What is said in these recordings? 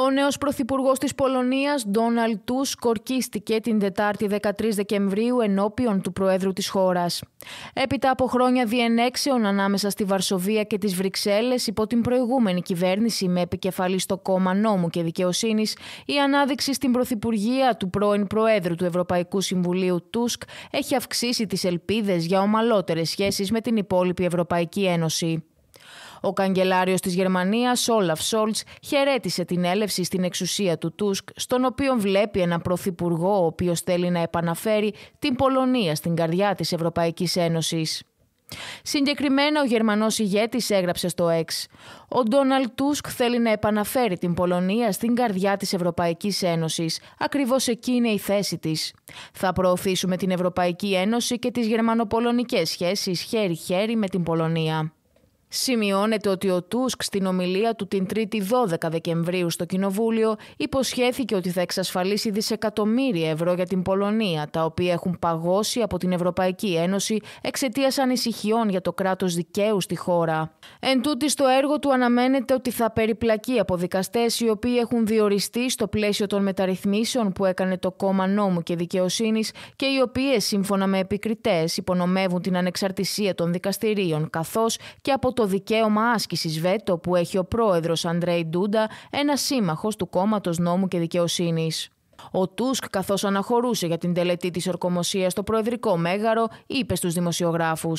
Ο νέος Πρωθυπουργός της Πολωνίας, Ντόναλτ Τούς, κορκίστηκε την Δετάρτη 13 Δεκεμβρίου ενώπιον του Προέδρου της χώρας. Έπειτα από χρόνια διενέξεων ανάμεσα στη Βαρσοβία και τις Βρυξέλλες υπό την προηγούμενη κυβέρνηση με επικεφαλής στο κόμμα νόμου και δικαιοσύνης, η ανάδειξη στην πρωθυπουργία του πρώην Προέδρου του Ευρωπαϊκού Συμβουλίου Τούσκ έχει αυξήσει τις ελπίδες για ομαλότερες σχέσεις με την υπόλοιπη Ευρωπαϊκή Ένωση. Ο καγκελάριος της Γερμανίας, Όλαφ Σόλτ, χαιρέτησε την έλευση στην εξουσία του Τούσκ, στον οποίο βλέπει έναν πρωθυπουργό ο οποίος θέλει να επαναφέρει την Πολωνία στην καρδιά της Ευρωπαϊκής Ένωσης. Συγκεκριμένα ο Γερμανός ηγέτης έγραψε στο X. Ο Ντόναλτ Τούσκ θέλει να επαναφέρει την Πολωνία στην καρδιά της Ευρωπαϊκής Ένωσης. Ακριβώς εκεί είναι η θέση της. Θα προωθήσουμε την Ευρωπαϊκή Ένωση και τις γερμανοπολωνικές σχέσεις χέρι-χέρι με την Πολωνία. Σημειώνεται ότι ο Τούσκ στην ομιλία του την 3η 12 Δεκεμβρίου στο Κοινοβούλιο υποσχέθηκε ότι θα εξασφαλίσει δισεκατομμύρια ευρώ για την Πολωνία, τα οποία έχουν παγώσει από την Ευρωπαϊκή Ένωση εξαιτίας ανησυχιών για το κράτος δικαίου στη χώρα. Εν τούτη, στο έργο του αναμένεται ότι θα περιπλακεί από δικαστές οι οποίοι έχουν διοριστεί στο πλαίσιο των μεταρρυθμίσεων που έκανε το κόμμα νόμου και δικαιοσύνης και οι οποίες, σύμφωνα με επικριτές, υπονομεύουν την ανεξαρτησία των δικαστηρίων καθώς και από το δικαίωμα άσκησης βέτο που έχει ο πρόεδρος Αντρέι Ντούντα, ένας σύμμαχος του κόμματος νόμου και δικαιοσύνης. Ο Τούσκ, καθώς αναχωρούσε για την τελετή της ορκομοσίας στο Προεδρικό Μέγαρο, είπε στους δημοσιογράφους.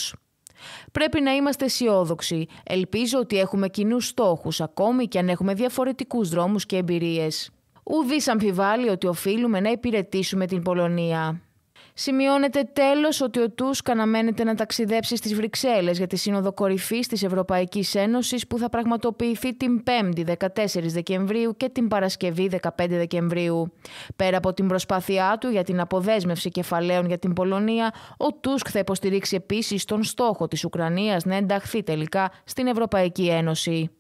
Πρέπει να είμαστε αισιόδοξοι. Ελπίζω ότι έχουμε κοινούς στόχους, ακόμη και αν έχουμε διαφορετικούς δρόμους και εμπειρίες. Ουδής αμφιβάλλει ότι οφείλουμε να υπηρετήσουμε την Πολωνία. Σημειώνεται τέλος ότι ο Τούσκ αναμένεται να ταξιδέψει στις Βρυξέλλες για τη Σύνοδο Κορυφής της Ευρωπαϊκής Ένωσης που θα πραγματοποιηθεί την 5η 14 Δεκεμβρίου και την Παρασκευή 15 Δεκεμβρίου. Πέρα από την προσπάθειά του για την αποδέσμευση κεφαλαίων για την Πολωνία, ο Τούσκ θα υποστηρίξει επίσης τον στόχο της Ουκρανίας να ενταχθεί τελικά στην Ευρωπαϊκή Ένωση.